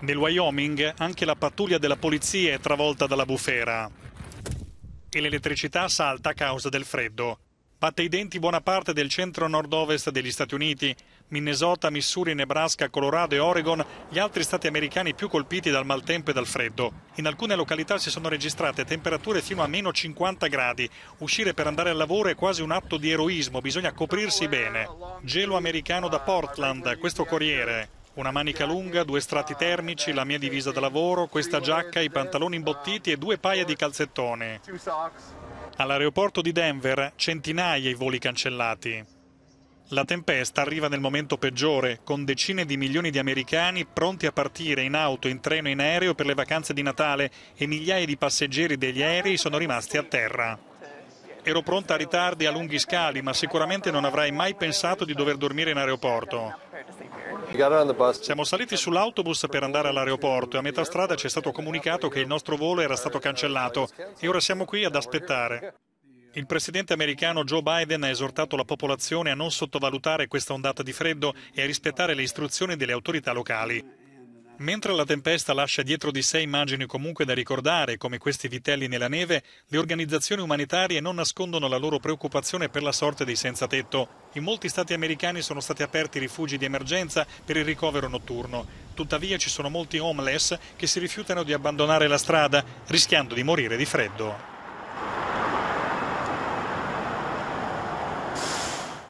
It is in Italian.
Nel Wyoming anche la pattuglia della polizia è travolta dalla bufera e l'elettricità salta a causa del freddo. Batte i denti buona parte del centro-nord-ovest degli Stati Uniti, Minnesota, Missouri, Nebraska, Colorado e Oregon, gli altri stati americani più colpiti dal maltempo e dal freddo. In alcune località si sono registrate temperature fino a meno 50 gradi. Uscire per andare al lavoro è quasi un atto di eroismo, bisogna coprirsi bene. Gelo americano da Portland, questo corriere una manica lunga, due strati termici, la mia divisa da lavoro, questa giacca, i pantaloni imbottiti e due paia di calzettoni. All'aeroporto di Denver centinaia i voli cancellati. La tempesta arriva nel momento peggiore, con decine di milioni di americani pronti a partire in auto, in treno in aereo per le vacanze di Natale e migliaia di passeggeri degli aerei sono rimasti a terra. Ero pronta a ritardi e a lunghi scali, ma sicuramente non avrei mai pensato di dover dormire in aeroporto. Siamo saliti sull'autobus per andare all'aeroporto e a metà strada ci è stato comunicato che il nostro volo era stato cancellato e ora siamo qui ad aspettare. Il presidente americano Joe Biden ha esortato la popolazione a non sottovalutare questa ondata di freddo e a rispettare le istruzioni delle autorità locali. Mentre la tempesta lascia dietro di sé immagini comunque da ricordare, come questi vitelli nella neve, le organizzazioni umanitarie non nascondono la loro preoccupazione per la sorte dei senza tetto. In molti stati americani sono stati aperti rifugi di emergenza per il ricovero notturno. Tuttavia ci sono molti homeless che si rifiutano di abbandonare la strada, rischiando di morire di freddo.